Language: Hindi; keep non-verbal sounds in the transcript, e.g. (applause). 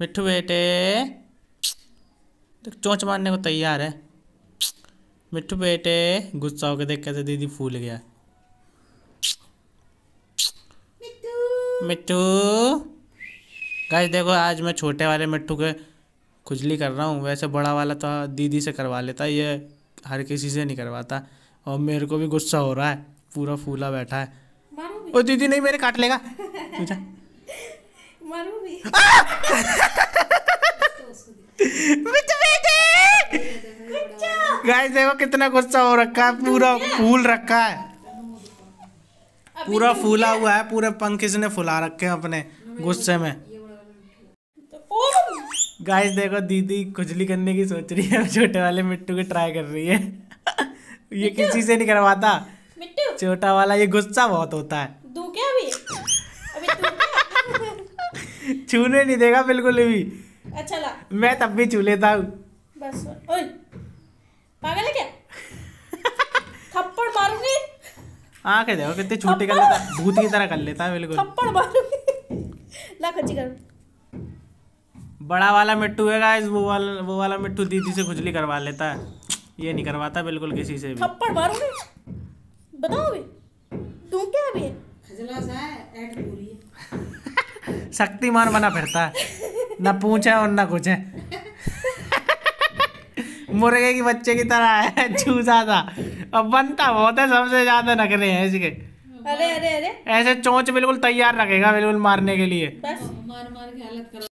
मिट्ठू बेटे तो चोंच मारने को तैयार है मिट्ठू बेटे गुस्सा होकर देख कैसे दीदी फूल गया मिट्टू गाइस देखो आज मैं छोटे वाले मिट्टू के खुजली कर रहा हूँ वैसे बड़ा वाला तो दीदी से करवा लेता ये हर किसी से नहीं करवाता और मेरे को भी गुस्सा हो रहा है पूरा फूला बैठा है ओ दीदी नहीं मेरे काट लेगा (laughs) गाइस देखो कितना गुस्सा हो रखा है पूरा फूल रखा है पूरा तो फूला हुआ है पूरे पंख इसने फुला रखे हैं अपने गुस्से में गाइस देखो दीदी खुजली करने की सोच रही है छोटे वाले मिट्टू की ट्राई कर रही है (laughs) ये किसी से नहीं करवाता छोटा वाला ये गुस्सा बहुत होता है छूने नहीं देगा बिल्कुल भी अच्छा ला मैं तब भी छू लेता हूँ बस ओए पागल है क्या थप्पड़ मारूंगी आंख हाँ, देखो कितने छोटे कर लेता भूत की तरह कर लेता है बिल्कुल थप्पड़ मारूंगी ला खर्ची कर बड़ा वाला मिट्टू है गाइस वो वाला वो वाला मिट्टू दीदी से खुजली करवा लेता है ये नहीं करवाता बिल्कुल किसी से भी थप्पड़ मारूंगी बताओ अभी तू क्या अभी खजला सा है शक्तिमान बना फिरता है ना पूछ है और ना कुछ है मुर्गे की बच्चे की तरह है चूसा था अब बनता बहुत है सबसे ज्यादा नखरे हैं इसके अरे अरे अरे ऐसे चोंच बिल्कुल तैयार रखेगा बिल्कुल मारने के लिए बस मार मार के हालत